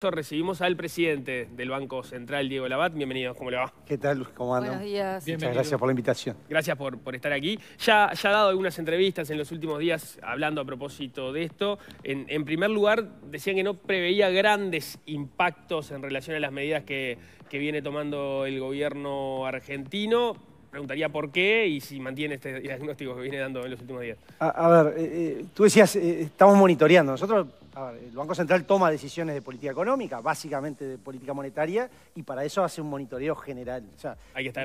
Recibimos al presidente del Banco Central, Diego Labat. Bienvenido, ¿cómo le va? ¿Qué tal, ¿Cómo andan? Buenos días. Muchas gracias por la invitación. Gracias por, por estar aquí. Ya, ha dado algunas entrevistas en los últimos días hablando a propósito de esto. En, primer lugar, decían que no preveía grandes impactos en relación a las medidas que, viene tomando el gobierno argentino. Preguntaría por qué y si mantiene este diagnóstico que viene dando en los últimos días. A, ver, eh, eh, tú decías, eh, estamos monitoreando. Nosotros el Banco Central toma decisiones de política económica, básicamente de política monetaria, y para eso hace un monitoreo general. O sea,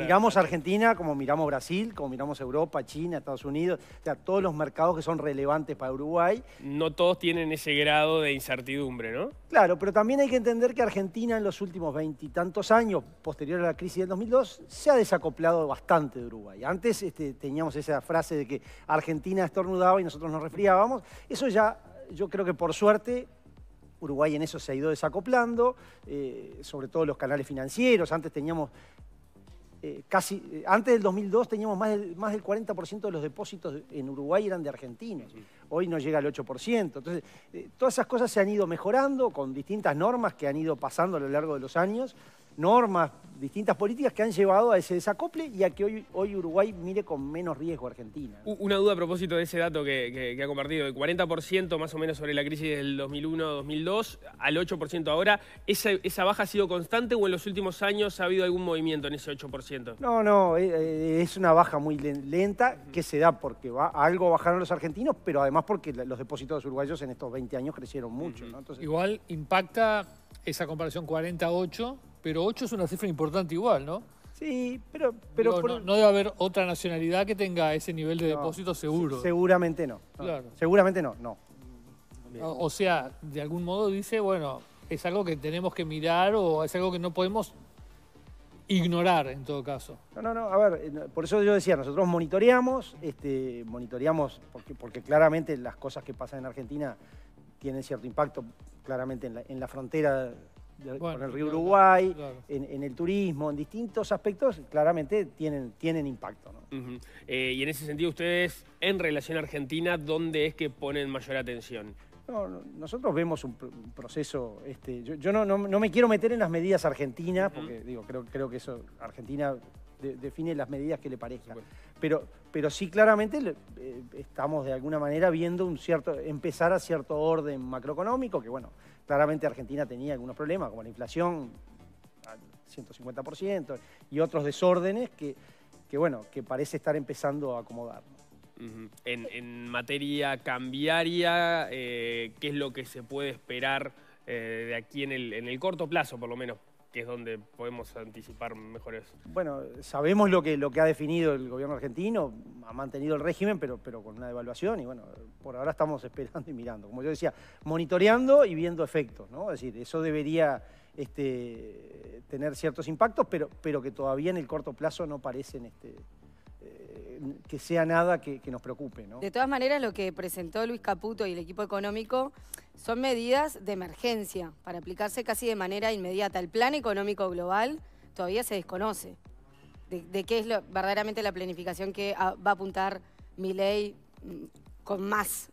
miramos Argentina como miramos Brasil, como miramos Europa, China, Estados Unidos, o sea, todos los mercados que son relevantes para Uruguay. No todos tienen ese grado de incertidumbre, ¿no? Claro, pero también hay que entender que Argentina en los últimos veintitantos años, posterior a la crisis del 2002, se ha desacoplado bastante de Uruguay. Antes este, teníamos esa frase de que Argentina estornudaba y nosotros nos resfriábamos. Eso ya yo creo que por suerte Uruguay en eso se ha ido desacoplando, eh, sobre todo los canales financieros. Antes teníamos eh, casi, eh, antes del 2002 teníamos más del, más del 40% de los depósitos en Uruguay eran de argentinos. Hoy no llega al 8%. Entonces, todas esas cosas se han ido mejorando con distintas normas que han ido pasando a lo largo de los años normas, distintas políticas que han llevado a ese desacople y a que hoy, hoy Uruguay mire con menos riesgo a Argentina. Una duda a propósito de ese dato que, ha compartido, el 40% más o menos sobre la crisis del 2001-2002 al 8% ahora, ¿esa, baja ha sido constante o en los últimos años ha habido algún movimiento en ese 8%? No, no, eh, eh, es una baja muy lenta que se da porque va, algo bajaron los argentinos, pero además porque los depósitos uruguayos en estos 20 años crecieron mucho. Igual impacta esa comparación 48 pero 8 es una cifra importante igual, ¿no? Sí, pero... pero no, debe haber otra nacionalidad que tenga ese nivel de depósito seguro. Seguramente no. claro. Seguramente no, no. O sea, de algún modo dice, bueno, es algo que tenemos que mirar o es algo que no podemos ignorar en todo caso. No, no, no, a ver, eh, por eso yo decía, nosotros monitoreamos, este, monitoreamos porque, porque claramente las cosas que pasan en Argentina tienen cierto impacto claramente en la, en la frontera con el río Uruguay, En, el turismo, en distintos aspectos, claramente tienen, tienen impacto. Eh, y en ese sentido, ustedes, en relación a Argentina, ¿dónde es que ponen mayor atención? nosotros vemos un, proceso, este, yo, no, me quiero meter en las medidas argentinas, porque digo, creo, que eso, Argentina define las medidas que le parezcan. Pero, sí, claramente eh, estamos de alguna manera viendo un cierto, empezar a cierto orden macroeconómico, que bueno, Claramente Argentina tenía algunos problemas, como la inflación al 150% y otros desórdenes que, que, bueno, que parece estar empezando a acomodar. en, materia cambiaria, eh, ¿qué es lo que se puede esperar eh, de aquí en el, en el corto plazo, por lo menos, que es donde podemos anticipar mejores. Bueno, sabemos lo que, lo que ha definido el gobierno argentino, ha mantenido el régimen, pero, pero con una devaluación y bueno, por ahora estamos esperando y mirando. Como yo decía, monitoreando y viendo efectos, ¿no? Es decir, eso debería este, tener ciertos impactos, pero, pero que todavía en el corto plazo no parecen... Este, que sea nada que, nos preocupe. ¿no? De todas maneras, lo que presentó Luis Caputo y el equipo económico son medidas de emergencia para aplicarse casi de manera inmediata. El plan económico global todavía se desconoce de, qué es lo, verdaderamente la planificación que va a apuntar mi ley mm, con más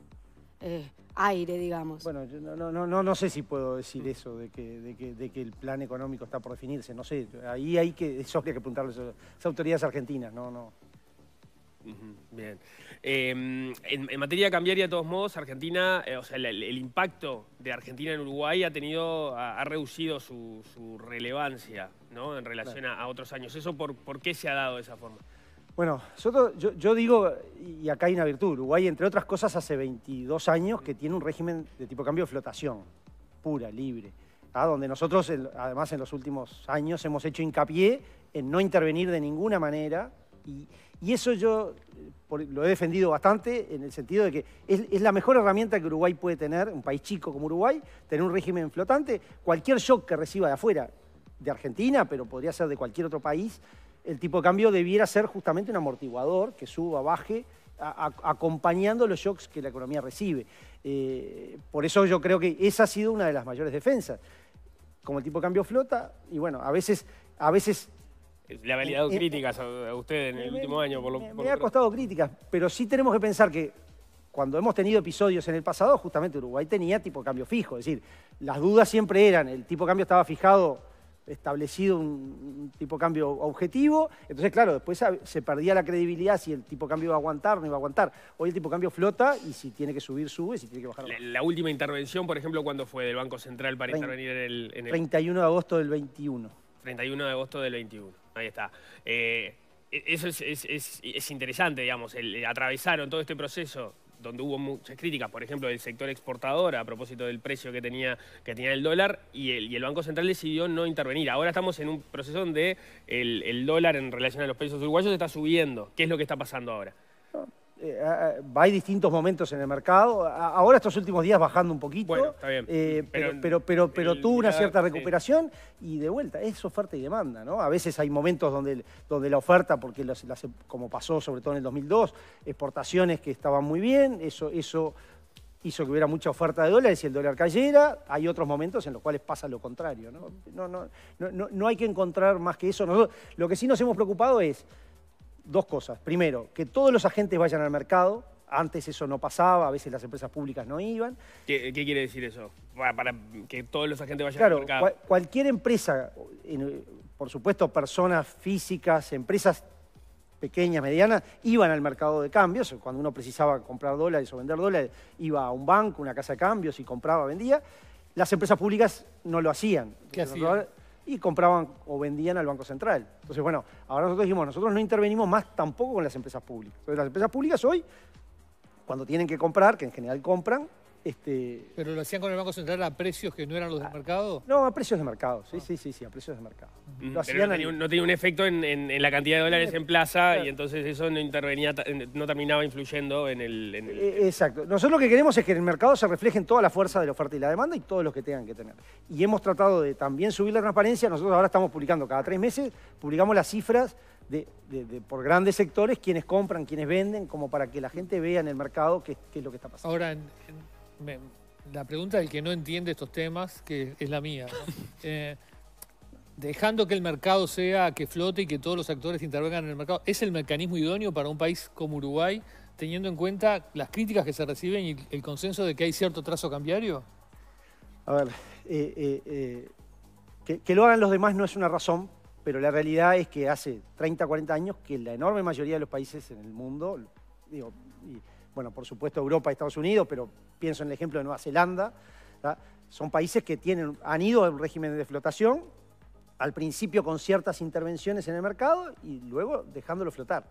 eh, aire, digamos. Bueno, yo no, no, no, no sé si puedo decir eso, de que, de, que, el plan económico está por definirse, no sé. Ahí hay que, eso habría que apuntarle a las autoridades argentinas, no, no. Bien. Em, en, en, materia cambiaria, de todos modos, Argentina, eh, o sea, el, impacto de Argentina en Uruguay ha tenido, ha, reducido su, relevancia, ¿no? En relación a, otros años. ¿Eso por, qué se ha dado de esa forma? Bueno, yo, digo, y acá hay una virtud, Uruguay, entre otras cosas, hace 22 años que tiene un régimen de tipo cambio de flotación, pura, libre, a donde nosotros, además, en los últimos años hemos hecho hincapié en no intervenir de ninguna manera y y eso yo eh, lo he defendido bastante en el sentido de que es, la mejor herramienta que Uruguay puede tener, un país chico como Uruguay, tener un régimen flotante. Cualquier shock que reciba de afuera, de Argentina, pero podría ser de cualquier otro país, el tipo de cambio debiera ser justamente un amortiguador que suba, baje, acompañando los shocks que la economía recibe. Eh, por eso yo creo que esa ha sido una de las mayores defensas. Como el tipo de cambio flota, y bueno, a veces, a veces le ha eh, validado eh, críticas a usted en el último año. Por me ha costado críticas, pero sí tenemos que pensar que cuando hemos tenido episodios en el pasado, justamente Uruguay tenía tipo cambio fijo. Es decir, las dudas siempre eran, el tipo de cambio estaba fijado, establecido un, tipo cambio objetivo. Entonces, claro, después se perdía la credibilidad si el tipo de cambio iba a aguantar o no iba a aguantar. Hoy el tipo de cambio flota y si tiene que subir, sube, si tiene que bajar. La, la última intervención, por ejemplo, ¿cuándo fue del Banco Central para intervenir en el, en el, 31 de agosto del 21. 31 de agosto del 21. Ahí está. Eh, e-, eso es, interesante, digamos. atravesaron todo este proceso donde hubo muchas críticas, por ejemplo, del sector exportador a propósito del precio que tenía, que tenía el dólar y el, Banco Central decidió no intervenir. Ahora estamos en un proceso donde el, dólar en relación a los precios uruguayos está subiendo. ¿Qué es lo que está pasando ahora? va eh, ah, ah, hay distintos momentos en el mercado. Ahora estos últimos días bajando un poquito. está bien. Eh, pero, pero, pero, tuvo una cierta recuperación y de vuelta, es oferta y demanda, ¿no? A veces hay momentos donde, donde la oferta, porque como pasó sobre todo en el 2002, exportaciones que estaban muy bien, eso, eso hizo que hubiera mucha oferta de dólares y el dólar cayera. Hay otros momentos en los cuales pasa lo contrario, ¿no? No, hay que encontrar más que eso. lo que sí nos hemos preocupado es dos cosas. Primero, que todos los agentes vayan al mercado. Antes eso no pasaba, a veces las empresas públicas no iban. ¿Qué, quiere decir eso? Para, que todos los agentes vayan al mercado. cualquier empresa, por supuesto personas físicas, empresas pequeñas, medianas, iban al mercado de cambios. Cuando uno precisaba comprar dólares o vender dólares, iba a un banco, una casa de cambios y compraba, vendía. Las empresas públicas no lo hacían. ¿Qué hacían? y compraban o vendían al Banco Central. Entonces, bueno, ahora nosotros dijimos, nosotros no intervenimos más tampoco con las empresas públicas. las empresas públicas hoy, cuando tienen que comprar, que en general compran, este, ¿Pero lo hacían con el Banco Central a precios que no eran los del ah. mercado? No, a precios de mercado, sí, ah. sí, sí, sí a precios de mercado. Pero no, tenía, un efecto en, la cantidad de dólares en plaza y entonces eso no intervenía, no terminaba influyendo en el, en eh, Exacto. Nosotros lo que queremos es que en el mercado se reflejen toda la fuerza de la oferta y la demanda y todos los que tengan que tener. Y hemos tratado de también subir la transparencia. Nosotros ahora estamos publicando cada tres meses, publicamos las cifras de, por grandes sectores, quienes compran, quienes venden, como para que la gente vea en el mercado qué, qué es lo que está pasando. Ahora, en, la pregunta del que no entiende estos temas, que es la mía. Eh, dejando que el mercado sea, que flote y que todos los actores intervengan en el mercado, ¿es el mecanismo idóneo para un país como Uruguay, teniendo en cuenta las críticas que se reciben y el consenso de que hay cierto trazo cambiario? A ver, eh, eh, que, lo hagan los demás no es una razón, pero la realidad es que hace 30, 40 años que la enorme mayoría de los países en el mundo, digo, y, bueno, por supuesto Europa y Estados Unidos, pero pienso en el ejemplo de Nueva Zelanda. Son países que tienen, han ido a un régimen de flotación, al principio con ciertas intervenciones en el mercado y luego dejándolo flotar.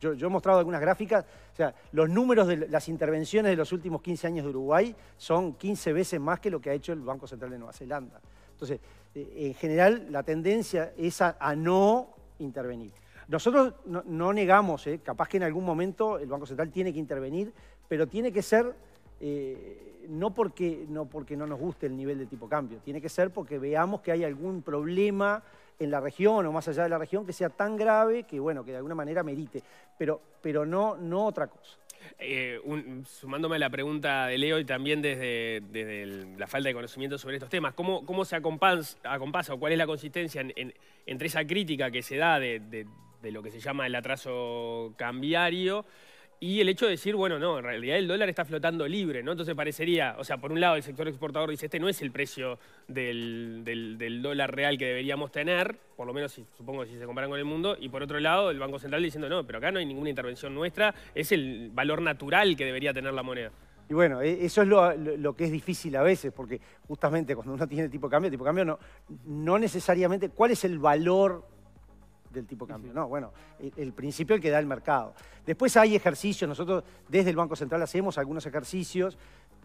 Yo, he mostrado algunas gráficas, o sea, los números de las intervenciones de los últimos 15 años de Uruguay son 15 veces más que lo que ha hecho el Banco Central de Nueva Zelanda. Entonces, eh, en general, la tendencia es a no intervenir. Nosotros no, negamos, eh, capaz que en algún momento el Banco Central tiene que intervenir, pero tiene que ser eh, no, porque, no porque no nos guste el nivel de tipo cambio, tiene que ser porque veamos que hay algún problema en la región o más allá de la región que sea tan grave que, bueno, que de alguna manera merite, pero, pero no, no otra cosa. Eh, sumándome a la pregunta de Leo y también desde, desde la falta de conocimiento sobre estos temas, ¿cómo, cómo se acompasa, o cuál es la consistencia entre esa crítica que se da de, de lo que se llama el atraso cambiario y el hecho de decir, bueno, no, en realidad el dólar está flotando libre, ¿no? Entonces parecería, o sea, por un lado el sector exportador dice, este no es el precio del, dólar real que deberíamos tener, por lo menos si, supongo si se comparan con el mundo, y por otro lado el Banco Central diciendo, no, pero acá no hay ninguna intervención nuestra, es el valor natural que debería tener la moneda. Y bueno, e, eso es lo, que es difícil a veces, porque justamente cuando uno tiene tipo de cambio, tipo de cambio no, no necesariamente, ¿cuál es el valor del tipo de cambio. No, bueno, el, el principio que da el mercado. Después hay ejercicios, nosotros desde el Banco Central hacemos algunos ejercicios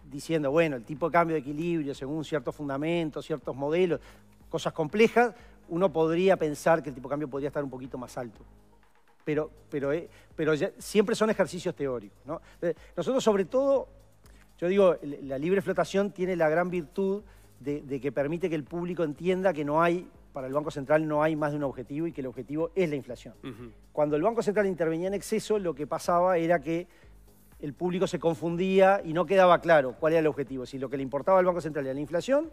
diciendo, bueno, el tipo de cambio de equilibrio según ciertos fundamentos, ciertos modelos, cosas complejas, uno podría pensar que el tipo de cambio podría estar un poquito más alto. Pero, pero, eh, pero siempre son ejercicios teóricos. Nosotros sobre todo, yo digo, la libre flotación tiene la gran virtud de que permite que el público entienda que no hay para el Banco Central no hay más de un objetivo y que el objetivo es la inflación. Cuando el Banco Central intervenía en exceso, lo que pasaba era que el público se confundía y no quedaba claro cuál era el objetivo, si lo que le importaba al Banco Central era la inflación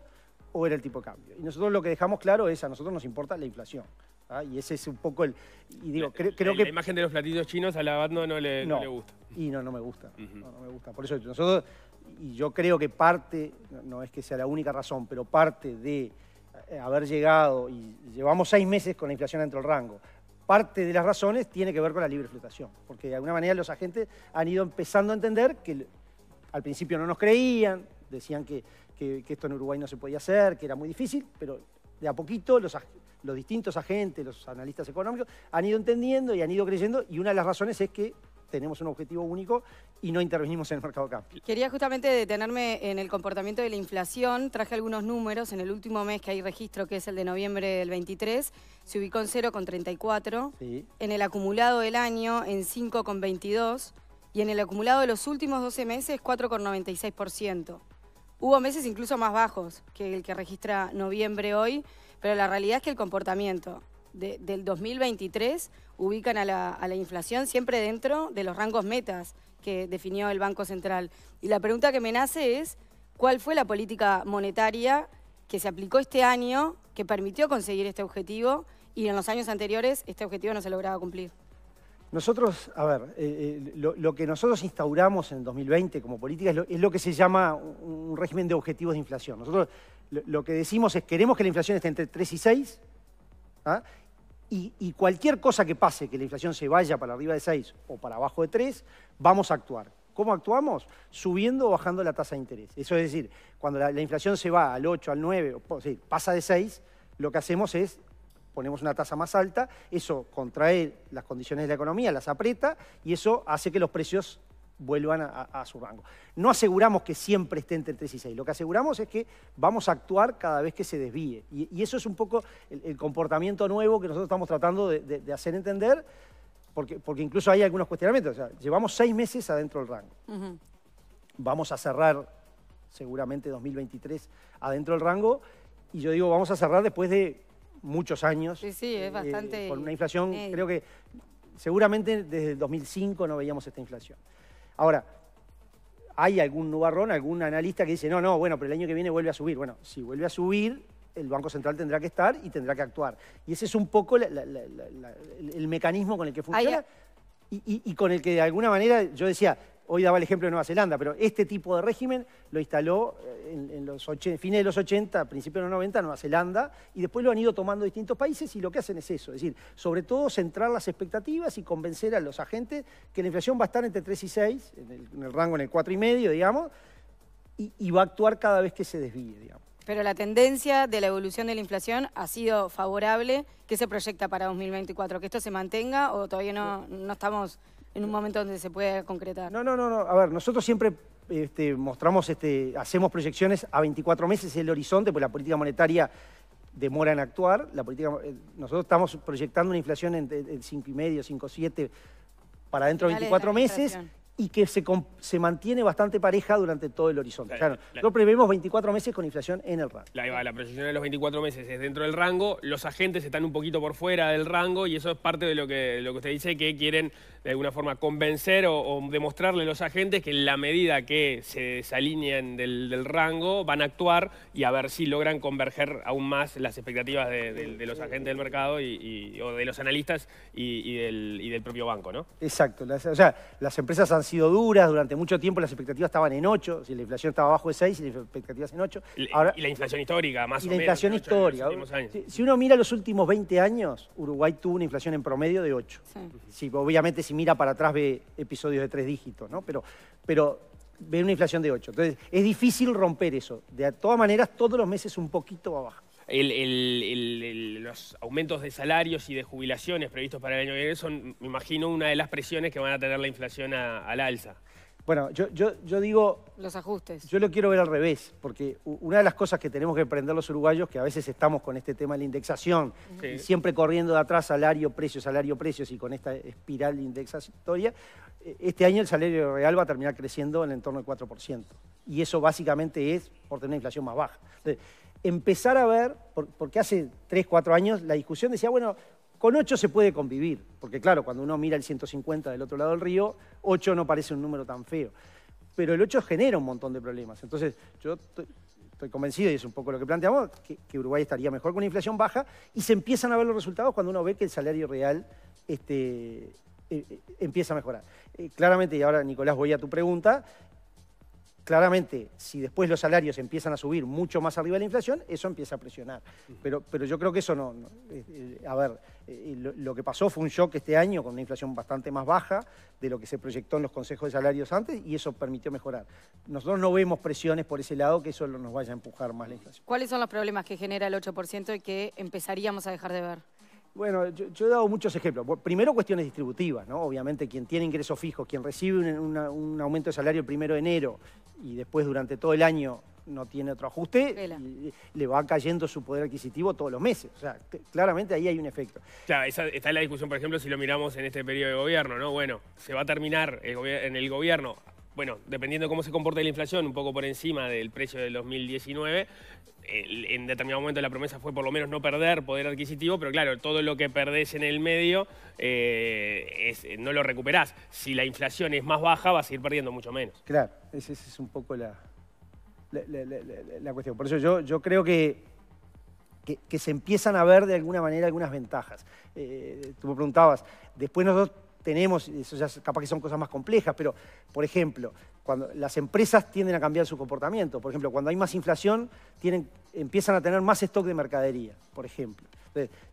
o era el tipo de cambio. Y nosotros lo que dejamos claro es, a nosotros nos importa la inflación. ¿ah? Y ese es un poco el... Y digo, creo la, que... La imagen de los platillos chinos a la no le, gusta. Y no, no me gusta. no, no me gusta. Por eso nosotros, y yo creo que parte, no es que sea la única razón, pero parte de eh, haber llegado, y llevamos seis meses con la inflación dentro del rango, parte de las razones tiene que ver con la libre flotación, porque de alguna manera los agentes han ido empezando a entender que al principio no nos creían, decían que, que, esto en Uruguay no se podía hacer, que era muy difícil, pero de a poquito los, los distintos agentes, los analistas económicos, han ido entendiendo y han ido creyendo, y una de las razones es que tenemos un objetivo único y no intervenimos en el mercado capital. Quería justamente detenerme en el comportamiento de la inflación. Traje algunos números. En el último mes que hay registro, que es el de noviembre del 23, se ubicó en 0,34. En el acumulado del año, en 5,22. Y en el acumulado de los últimos 12 meses, 4,96%. Hubo meses incluso más bajos que el que registra noviembre hoy, pero la realidad es que el comportamiento del 2023 ubican a la, inflación siempre dentro de los rangos metas que definió el Banco Central. Y la pregunta que me nace es, ¿cuál fue la política monetaria que se aplicó este año que permitió conseguir este objetivo y en los años anteriores este objetivo no se lograba cumplir? Nosotros, a ver, eh, eh, lo, que nosotros instauramos en 2020 como política es lo, que se llama un régimen de objetivos de inflación. Nosotros lo, que decimos es queremos que la inflación esté entre 3 y 6 y, cualquier cosa que pase, que la inflación se vaya para arriba de 6 o para abajo de 3, vamos a actuar. ¿Cómo actuamos? Subiendo o bajando la tasa de interés. Eso es decir, cuando la, inflación se va al 8, al 9, o, pasa de 6, lo que hacemos es ponemos una tasa más alta, eso contrae las condiciones de la economía, las aprieta y eso hace que los precios vuelvan a, su rango. No aseguramos que siempre esté entre 3 y 6, lo que aseguramos es que vamos a actuar cada vez que se desvíe. Y, eso es un poco el, comportamiento nuevo que nosotros estamos tratando de, hacer entender, porque, incluso hay algunos cuestionamientos. llevamos seis meses adentro del rango. Vamos a cerrar seguramente 2023 adentro del rango, y yo digo, vamos a cerrar después de muchos años. Sí, sí, es eh, bastante... con una inflación, creo que seguramente desde el 2005 no veíamos esta inflación. Ahora, hay algún nubarrón, algún analista que dice, no, no, bueno, pero el año que viene vuelve a subir. Bueno, si vuelve a subir, el Banco Central tendrá que estar y tendrá que actuar. Y ese es un poco el mecanismo con el que funciona. y, con el que de alguna manera yo decía, hoy daba el ejemplo de Nueva Zelanda, pero este tipo de régimen lo instaló eh, en, en fines de los 80, principios de los 90, Nueva Zelanda, y después lo han ido tomando distintos países y lo que hacen es eso, es decir, sobre todo centrar las expectativas y convencer a los agentes que la inflación va a estar entre 3 y 6, en el, rango en el 4 y medio, digamos, y, va a actuar cada vez que se desvíe, digamos. Pero la tendencia de la evolución de la inflación ha sido favorable. ¿Qué se proyecta para 2024? ¿Que esto se mantenga o todavía no, no estamos en un momento donde se puede concretar. No, no, no, A ver, nosotros siempre este, mostramos, este, hacemos proyecciones a 24 meses el horizonte, pues la política monetaria demora en actuar. La política, eh, nosotros estamos proyectando una inflación en, 5,5 5,5, 5,7 para dentro de 24 meses y que se, mantiene bastante pareja durante todo el horizonte. Claro, o prevemos 24 meses con inflación en el rango. La, la proyección de los 24 meses es dentro del rango, los agentes están un poquito por fuera del rango y eso es parte de lo que, lo que usted dice, que quieren de alguna forma convencer o, demostrarle a los agentes que en la medida que se desalineen del, rango van a actuar y a ver si logran converger aún más las expectativas de, los agentes del mercado y, o de los analistas y, del, propio banco, ¿no? Exacto. o sea, las empresas han sido duras durante mucho tiempo, las expectativas estaban en 8, si la inflación estaba abajo de 6, las expectativas en 8. Ahora, y la inflación histórica, más o menos. la inflación histórica. Si, uno mira los últimos 20 años, Uruguay tuvo una inflación en promedio de 8. Sí. obviamente, si mira para atrás ve episodios de tres dígitos, ¿no? Pero, pero ve una inflación de ocho. Entonces, es difícil romper eso. De todas maneras, todos los meses un poquito abajo. los aumentos de salarios y de jubilaciones previstos para el año que viene son, me imagino, una de las presiones que van a tener la inflación al alza. Bueno, yo, yo, digo... Los ajustes. Yo lo quiero ver al revés, porque una de las cosas que tenemos que aprender los uruguayos, que a veces estamos con este tema de la indexación, siempre corriendo de atrás salario, precio, salario, precios, y con esta espiral indexatoria, e, este año el salario real va a terminar creciendo en el entorno del 4%. Y eso básicamente es por tener una inflación más baja. empezar a ver, porque hace 3, 4 años la discusión decía, bueno, con 8 se puede convivir, porque claro, cuando uno mira el 150 del otro lado del río, 8 no parece un número tan feo. Pero el 8 genera un montón de problemas. Entonces, yo estoy convencido, y es un poco lo que planteamos, que, Uruguay estaría mejor con una inflación baja y se empiezan a ver los resultados cuando uno ve que el salario real este, eh, eh, empieza a mejorar. Eh, claramente, y ahora Nicolás voy a tu pregunta, claramente, si después los salarios empiezan a subir mucho más arriba de la inflación, eso empieza a presionar. Pero, pero yo creo que eso no... Eh, a ver, eh, lo, lo, que pasó fue un shock este año con una inflación bastante más baja de lo que se proyectó en los consejos de salarios antes y eso permitió mejorar. Nosotros no vemos presiones por ese lado que eso nos vaya a empujar más la inflación. ¿Cuáles son los problemas que genera el 8% y que empezaríamos a dejar de ver? Bueno, yo, he dado muchos ejemplos. Primero cuestiones distributivas, ¿no? Obviamente quien tiene ingresos fijos, quien recibe un, aumento de salario el primero de enero y después durante todo el año no tiene otro ajuste, le va cayendo su poder adquisitivo todos los meses. O sea, claramente ahí hay un efecto. Claro, esa, está la discusión, por ejemplo, si lo miramos en este periodo de gobierno, ¿no? Bueno, se va a terminar el en el gobierno bueno, dependiendo de cómo se comporte la inflación, un poco por encima del precio del 2019, en determinado momento la promesa fue por lo menos no perder poder adquisitivo, pero claro, todo lo que perdés en el medio eh, no lo recuperás. Si la inflación es más baja, vas a ir perdiendo mucho menos. Claro, esa es un poco la, la, cuestión. Por eso yo, yo creo que, que, se empiezan a ver de alguna manera algunas ventajas. Eh, tú me preguntabas, después nosotros tenemos, eso ya capaz que son cosas más complejas, pero por ejemplo, cuando las empresas tienden a cambiar su comportamiento. Por ejemplo, cuando hay más inflación, empiezan a tener más stock de mercadería, por ejemplo.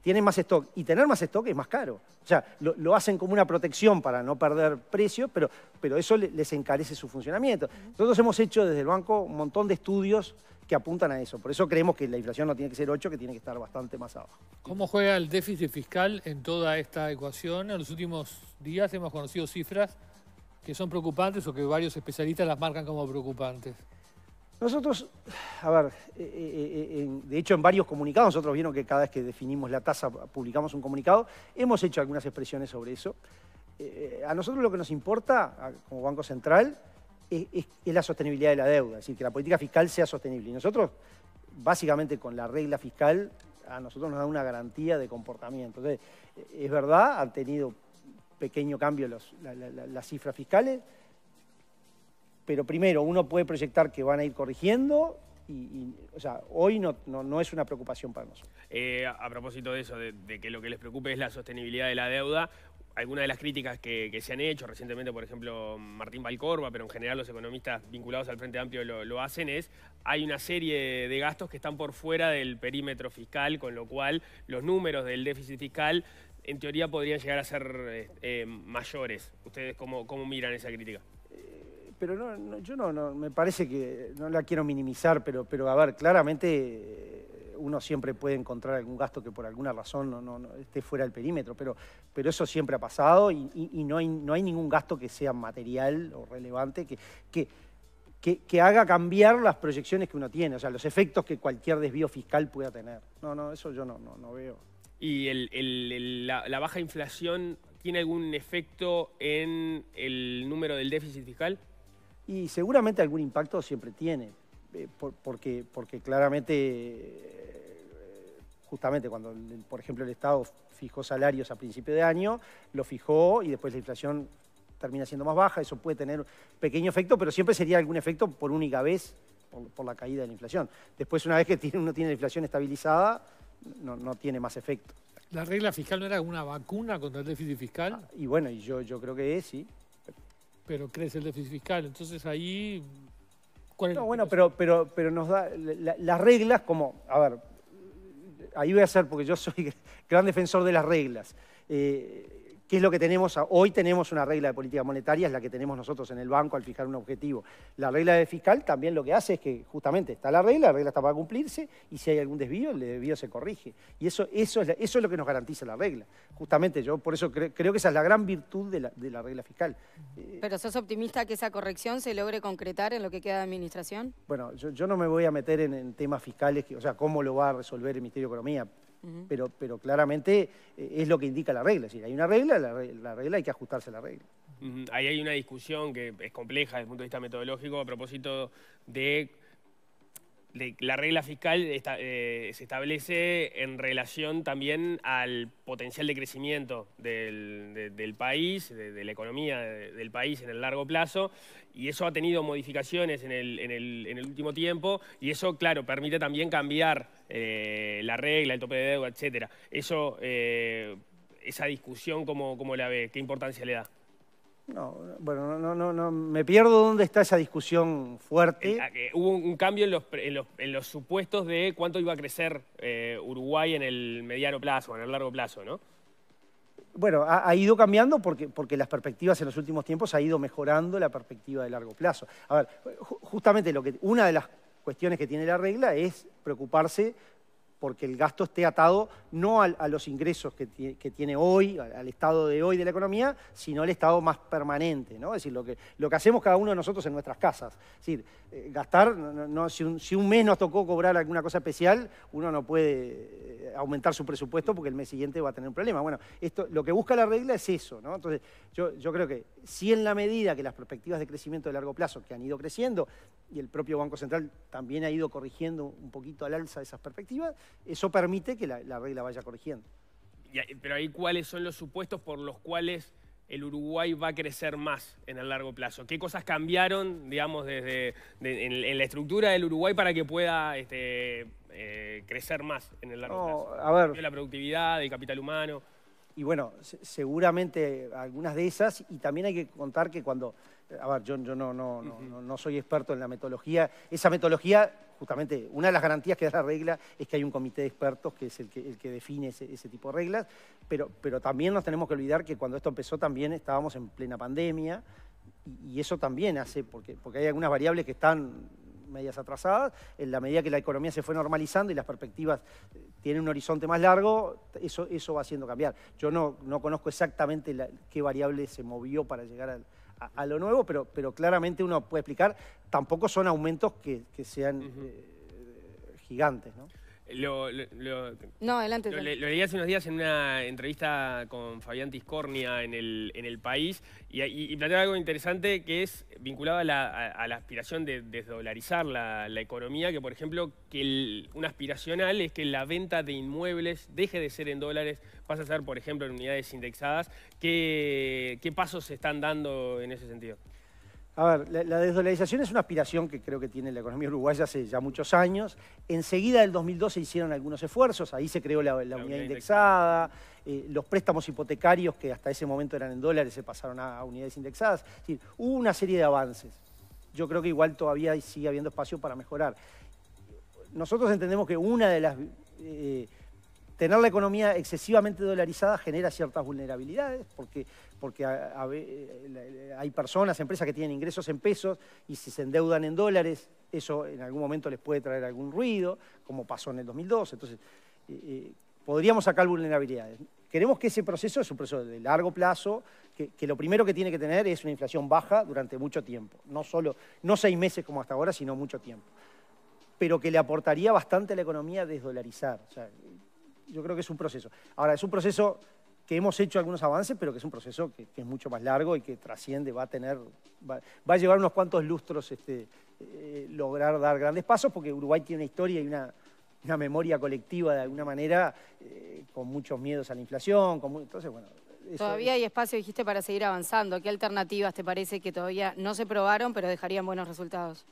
tienen más stock y tener más stock es más caro. O sea, lo, hacen como una protección para no perder precios, pero, pero eso les encarece su funcionamiento. Nosotros hemos hecho desde el banco un montón de estudios que apuntan a eso. Por eso creemos que la inflación no tiene que ser 8, que tiene que estar bastante más abajo. ¿Cómo juega el déficit fiscal en toda esta ecuación? En los últimos días hemos conocido cifras que son preocupantes o que varios especialistas las marcan como preocupantes? Nosotros, a ver, eh, eh, eh, de hecho en varios comunicados, nosotros vieron que cada vez que definimos la tasa publicamos un comunicado, hemos hecho algunas expresiones sobre eso. A nosotros lo que nos importa como Banco Central es, la sostenibilidad de la deuda, es decir, que la política fiscal sea sostenible. Y nosotros, básicamente con la regla fiscal, a nosotros nos da una garantía de comportamiento. Entonces, es verdad, han tenido pequeño cambio las cifras fiscales, pero primero uno puede proyectar que van a ir corrigiendo y, hoy no, no, es una preocupación para nosotros. Eh, a propósito de eso, de, que lo que les preocupe es la sostenibilidad de la deuda, algunas de las críticas que, se han hecho recientemente, por ejemplo, Martín Valcorba, pero en general los economistas vinculados al Frente Amplio lo, lo, hacen, es hay una serie de gastos que están por fuera del perímetro fiscal, con lo cual los números del déficit fiscal en teoría podrían llegar a ser eh, eh, mayores. ¿Ustedes cómo, cómo miran esa crítica? Eh, pero no, yo no, me parece que no la quiero minimizar, pero, pero a ver, claramente uno siempre puede encontrar algún gasto que por alguna razón no, no, no esté fuera del perímetro, pero, pero eso siempre ha pasado y, no, hay, no hay ningún gasto que sea material o relevante que, que, haga cambiar las proyecciones que uno tiene, o sea, los efectos que cualquier desvío fiscal pueda tener. No, no, eso yo no, no, no veo y la, baja inflación tiene algún efecto en el número del déficit fiscal? Y seguramente algún impacto siempre tiene, eh, porque, claramente, eh, justamente cuando, por ejemplo, el Estado fijó salarios a principio de año, lo fijó y después la inflación termina siendo más baja, eso puede tener pequeño efecto, pero siempre sería algún efecto por única vez por, la caída de la inflación. Después, una vez que tiene, uno tiene la inflación estabilizada, no, tiene más efecto. ¿La regla fiscal no era una vacuna contra el déficit fiscal? Ah, y bueno, yo, yo creo que es, sí. Pero crece el déficit fiscal, entonces ahí... no, bueno, pero, pero, pero nos da... las reglas como... A ver, ahí voy a hacer, porque yo soy gran defensor de las reglas. Eh, ¿Qué es lo que tenemos? Hoy tenemos una regla de política monetaria, es la que tenemos nosotros en el banco al fijar un objetivo. La regla de fiscal también lo que hace es que justamente está la regla, la regla está para cumplirse y si hay algún desvío, el desvío se corrige. Y eso, eso, es, eso es lo que nos garantiza la regla. Justamente yo por eso creo que esa es la gran virtud de la, regla fiscal. Eh, ¿Pero sos optimista que esa corrección se logre concretar en lo que queda de administración? Bueno, yo, no me voy a meter en, temas fiscales, o sea, cómo lo va a resolver el Ministerio de Economía pero, claramente eh, es lo que indica la regla. Si hay una regla, la regla, hay que ajustarse a la regla. Ahí hay una discusión que es compleja desde el punto de vista metodológico a propósito de la regla fiscal eh, se establece en relación también al potencial de crecimiento del, país, de, la economía del país en el largo plazo, y eso ha tenido modificaciones en el, último tiempo, y eso, claro, permite también cambiar eh, la regla, el tope de deuda, etcétera. Eso, eh, esa discusión, ¿cómo, la ve? ¿Qué importancia le da? No, bueno, no, no, no, me pierdo dónde está esa discusión fuerte. Eh, ah, hubo un cambio en los, supuestos de cuánto iba a crecer eh, Uruguay en el mediano plazo, en el largo plazo, ¿no? Bueno, ha, ido cambiando porque, porque las perspectivas en los últimos tiempos ha ido mejorando la perspectiva de largo plazo. A ver, justamente lo que, una de las cuestiones que tiene la regla es preocuparse porque el gasto esté atado no a, los ingresos que, tiene hoy, al, estado de hoy de la economía, sino al estado más permanente, ¿no? Es decir, lo que, lo que hacemos cada uno de nosotros en nuestras casas. Es decir, eh, gastar, si, un, si, mes nos tocó cobrar alguna cosa especial, uno no puede eh, aumentar su presupuesto porque el mes siguiente va a tener un problema. Bueno, esto, lo que busca la regla es eso, ¿no? Entonces, yo, yo creo que si en la medida que las perspectivas de crecimiento de largo plazo que han ido creciendo, y el propio Banco Central también ha ido corrigiendo un poquito al alza esas perspectivas, eso permite que la, regla vaya corrigiendo. pero ahí, ¿cuáles son los supuestos por los cuales el Uruguay va a crecer más en el largo plazo? ¿Qué cosas cambiaron, digamos, desde en, la estructura del Uruguay para que pueda este, eh, crecer más en el largo plazo? A ver. La productividad, el capital humano y bueno, seguramente algunas de esas, y también hay que contar que cuando, a ver, yo, yo no, no, no, soy experto en la metodología, esa metodología, justamente, una de las garantías que da la regla es que hay un comité de expertos que es el que, el que define ese, tipo de reglas, pero, pero también nos tenemos que olvidar que cuando esto empezó también estábamos en plena pandemia, y, eso también hace, porque, porque hay algunas variables que están medias atrasadas. En la medida que la economía se fue normalizando y las perspectivas eh, tienen un horizonte más largo, eso, eso va haciendo cambiar. Yo no, conozco exactamente qué variable se movió para llegar a, lo nuevo, pero, pero claramente uno puede explicar, tampoco son aumentos que, sean eh, gigantes. ¿no? Lo, no, adelante. Lo, leí hace unos días en una entrevista con Fabián Tiscornia en el, País y, y, planteaba algo interesante que es vinculado a la, aspiración de desdolarizar la, economía, que por ejemplo, que una aspiracional es que la venta de inmuebles deje de ser en dólares, pasa a ser por ejemplo en unidades indexadas. qué pasos se están dando en ese sentido? A ver, la, desdolarización es una aspiración que creo que tiene la economía uruguaya hace ya muchos años. Enseguida del 2012 hicieron algunos esfuerzos, ahí se creó la, unidad, indexada, eh, los préstamos hipotecarios que hasta ese momento eran en dólares se pasaron a, unidades indexadas. Es hubo una serie de avances. Yo creo que igual todavía sigue habiendo espacio para mejorar. Nosotros entendemos que una de las... Eh, tener la economía excesivamente dolarizada genera ciertas vulnerabilidades, porque porque eh, eh, eh, hay personas, empresas que tienen ingresos en pesos y si se endeudan en dólares, eso en algún momento les puede traer algún ruido, como pasó en el 2012. Entonces, podríamos sacar vulnerabilidades. Queremos que ese proceso es un proceso de largo plazo, que, lo primero que tiene que tener es una inflación baja durante mucho tiempo, no solo, no seis meses como hasta ahora, sino mucho tiempo. Pero que le aportaría bastante a la economía desdolarizar. yo creo que es un proceso. Ahora, es un proceso que hemos hecho algunos avances, pero que es un proceso que, es mucho más largo y que trasciende, va a tener, va, a llevar unos cuantos lustros este, eh, lograr dar grandes pasos, porque Uruguay tiene una historia y una, memoria colectiva de alguna manera, eh, con muchos miedos a la inflación, entonces bueno... todavía hay espacio, dijiste, para seguir avanzando. ¿Qué alternativas te parece que todavía no se probaron, pero dejarían buenos resultados?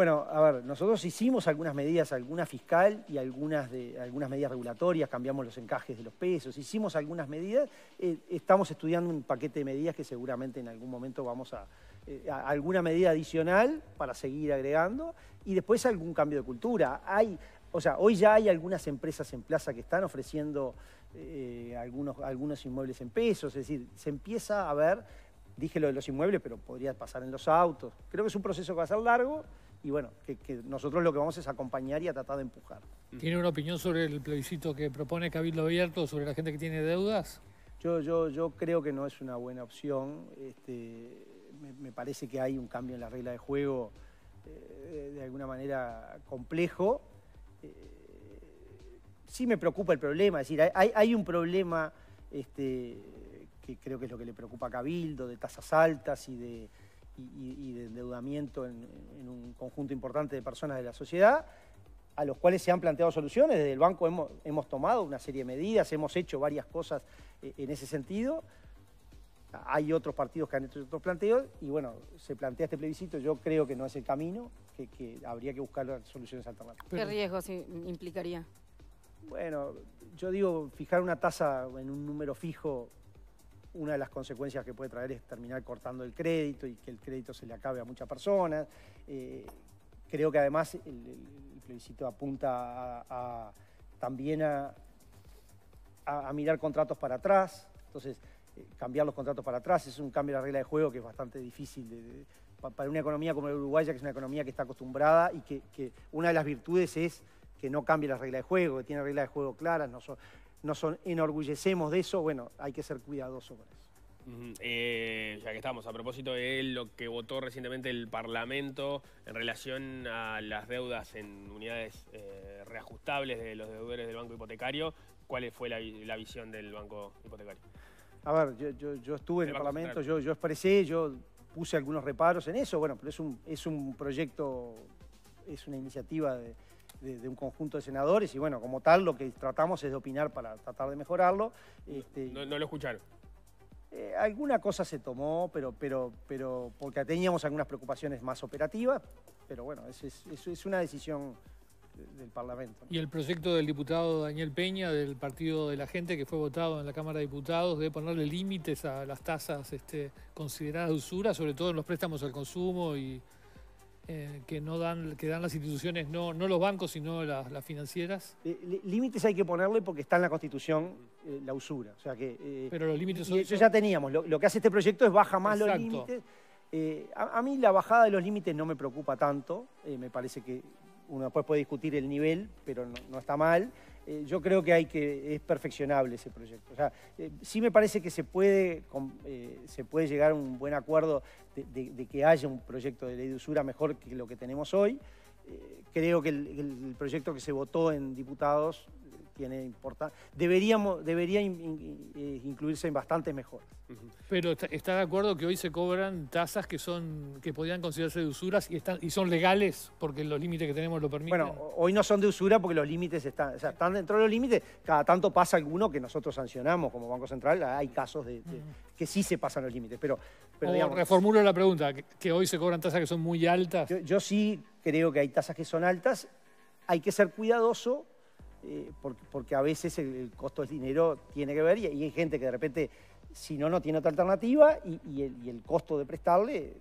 Bueno, a ver, nosotros hicimos algunas medidas, alguna fiscal y algunas, de, algunas medidas regulatorias, cambiamos los encajes de los pesos, hicimos algunas medidas, eh, estamos estudiando un paquete de medidas que seguramente en algún momento vamos eh, a, alguna medida adicional para seguir agregando y después algún cambio de cultura. Hay, o sea, hoy ya hay algunas empresas en plaza que están ofreciendo eh, algunos, algunos inmuebles en pesos, es decir, se empieza a ver, dije lo de los inmuebles, pero podría pasar en los autos. Creo que es un proceso que va a ser largo y bueno, que, nosotros lo que vamos es acompañar y a tratar de empujar. ¿Tiene una opinión sobre el plebiscito que propone Cabildo Abierto sobre la gente que tiene deudas? Yo, yo, yo creo que no es una buena opción. Este, me, parece que hay un cambio en la regla de juego eh, de alguna manera complejo. Eh, sí me preocupa el problema, es decir, hay, un problema este, que creo que es lo que le preocupa a Cabildo, de tasas altas y de y, de endeudamiento en, un conjunto importante de personas de la sociedad, a los cuales se han planteado soluciones. Desde el banco hemos, tomado una serie de medidas, hemos hecho varias cosas eh, en ese sentido. Hay otros partidos que han hecho otros planteos y bueno, se plantea este plebiscito, yo creo que no es el camino, que, que habría que buscar soluciones alternativas. ¿Qué riesgos implicaría? Bueno, yo digo, fijar una tasa en un número fijo una de las consecuencias que puede traer es terminar cortando el crédito y que el crédito se le acabe a muchas personas. Eh, creo que además el, plebiscito apunta también a, mirar contratos para atrás. Entonces, eh, cambiar los contratos para atrás es un cambio de la regla de juego que es bastante difícil para una economía como la uruguaya, que es una economía que está acostumbrada y que, una de las virtudes es que no cambie la regla de juego, que tiene reglas de juego claras, no, nos enorgullecemos de eso, bueno, hay que ser cuidadosos con eso. Eh, ya que estamos, a propósito de lo que votó recientemente el Parlamento en relación a las deudas en unidades eh, reajustables de los deudores del Banco Hipotecario, ¿cuál fue la, visión del Banco Hipotecario? A ver, yo, estuve en el Parlamento, yo, yo expresé, yo puse algunos reparos en eso, bueno, pero es un proyecto, es una iniciativa de, de, un conjunto de senadores y bueno, como tal lo que tratamos es de opinar para tratar de mejorarlo. Este, no, lo escucharon. Eh, alguna cosa se tomó, pero, pero, pero porque teníamos algunas preocupaciones más operativas, pero bueno, es, es, una decisión del Parlamento. Y el proyecto del diputado Daniel Peña, del Partido de la Gente, que fue votado en la Cámara de Diputados, de ponerle límites a las tasas este, consideradas de usura, sobre todo en los préstamos al consumo y eh, que no dan, que dan las instituciones, no, los bancos, sino las, financieras? Eh, límites hay que ponerle porque está en la Constitución eh, la usura. O sea que, Pero los límites ya teníamos. Lo, que hace este proyecto es baja más los límites. A, mí la bajada de los límites no me preocupa tanto. me parece que uno después puede discutir el nivel, pero no está mal. Eh, yo creo que hay que es perfeccionable ese proyecto. O sea, eh, sí me parece que se puede, eh, se puede llegar a un buen acuerdo de, que haya un proyecto de ley de usura mejor que lo que tenemos hoy. creo que el, proyecto que se votó en diputados tiene importancia. Deberíamos, debería eh, incluirse en bastante mejor. Pero está, de acuerdo que hoy se cobran tasas que son que podían considerarse de usuras y están y son legales porque los límites que tenemos lo permiten. Bueno, hoy no son de usura porque los límites están, o sea, están dentro de los límites. Cada tanto pasa alguno que nosotros sancionamos como Banco Central. Hay casos de, que sí se pasan los límites, pero, pero reformulo la pregunta, que, hoy se cobran tasas que son muy altas. yo sí creo que hay tasas que son altas. Hay que ser cuidadoso eh, porque, a veces el, costo del dinero tiene que ver y, hay gente que de repente, si no, no tiene otra alternativa y, el, costo de prestarle...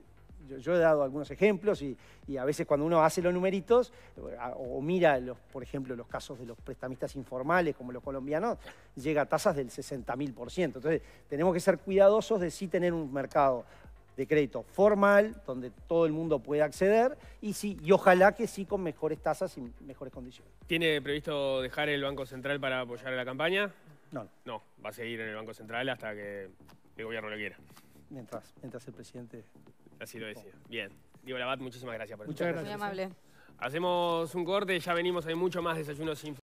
Yo, he dado algunos ejemplos y, a veces cuando uno hace los numeritos o mira, los, por ejemplo, los casos de los prestamistas informales como los colombianos, llega a tasas del 60.000%. Entonces, tenemos que ser cuidadosos de sí tener un mercado de crédito formal, donde todo el mundo puede acceder, y ojalá que sí con mejores tasas y mejores condiciones. ¿Tiene previsto dejar el Banco Central para apoyar a la campaña? No. No, va a seguir en el Banco Central hasta que el gobierno lo quiera. Mientras, mientras el presidente... Así lo decía. Bien. Diego Labat, muchísimas gracias por Muchas gracias. Muy amable. Hacemos un corte, ya venimos, hay mucho más desayunos sin...